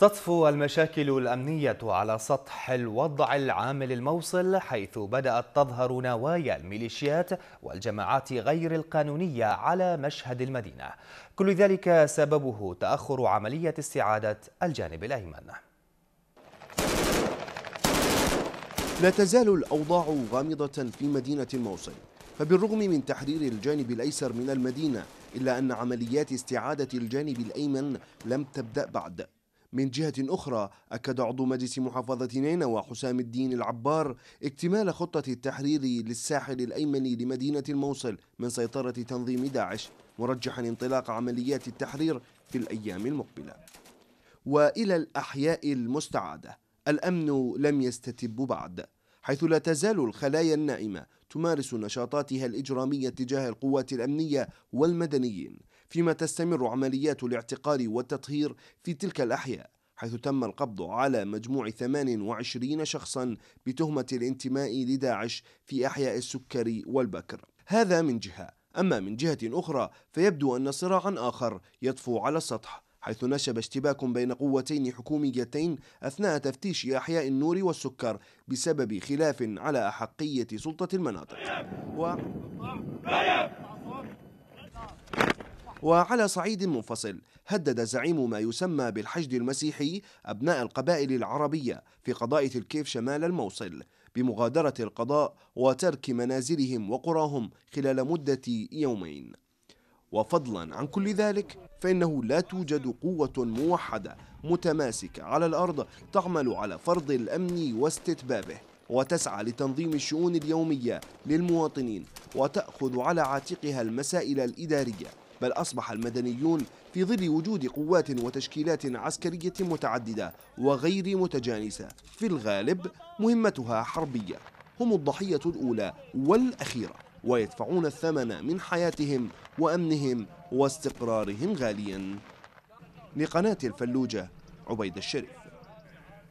تطفو المشاكل الأمنية على سطح الوضع العام للموصل حيث بدأت تظهر نوايا الميليشيات والجماعات غير القانونية على مشهد المدينة كل ذلك سببه تأخر عملية استعادة الجانب الأيمن لا تزال الأوضاع غامضة في مدينة الموصل فبالرغم من تحرير الجانب الأيسر من المدينة إلا أن عمليات استعادة الجانب الأيمن لم تبدأ بعد من جهة أخرى أكد عضو مجلس محافظة نينوى حسام الدين العبار اكتمال خطة التحرير للساحل الأيمن لمدينة الموصل من سيطرة تنظيم داعش مرجحا انطلاق عمليات التحرير في الأيام المقبلة وإلى الأحياء المستعادة الأمن لم يستتب بعد حيث لا تزال الخلايا النائمة تمارس نشاطاتها الإجرامية تجاه القوات الأمنية والمدنيين فيما تستمر عمليات الاعتقال والتطهير في تلك الأحياء حيث تم القبض على مجموع 28 شخصا بتهمة الانتماء لداعش في أحياء السكري والبكر هذا من جهة أما من جهة أخرى فيبدو أن صراعا آخر يطفو على السطح حيث نشب اشتباك بين قوتين حكوميتين أثناء تفتيش أحياء النور والسكر بسبب خلاف على أحقية سلطة المناطق و... وعلى صعيد منفصل هدد زعيم ما يسمى بالحشد المسيحي أبناء القبائل العربية في قضاء تلكيف شمال الموصل بمغادرة القضاء وترك منازلهم وقراهم خلال مدة يومين وفضلا عن كل ذلك فإنه لا توجد قوة موحدة متماسكة على الأرض تعمل على فرض الأمن واستتبابه وتسعى لتنظيم الشؤون اليومية للمواطنين وتأخذ على عاتقها المسائل الإدارية بل أصبح المدنيون في ظل وجود قوات وتشكيلات عسكرية متعددة وغير متجانسة في الغالب مهمتها حربية هم الضحية الأولى والأخيرة ويدفعون الثمن من حياتهم وأمنهم واستقرارهم غاليا لقناة الفلوجة عبيد الشريف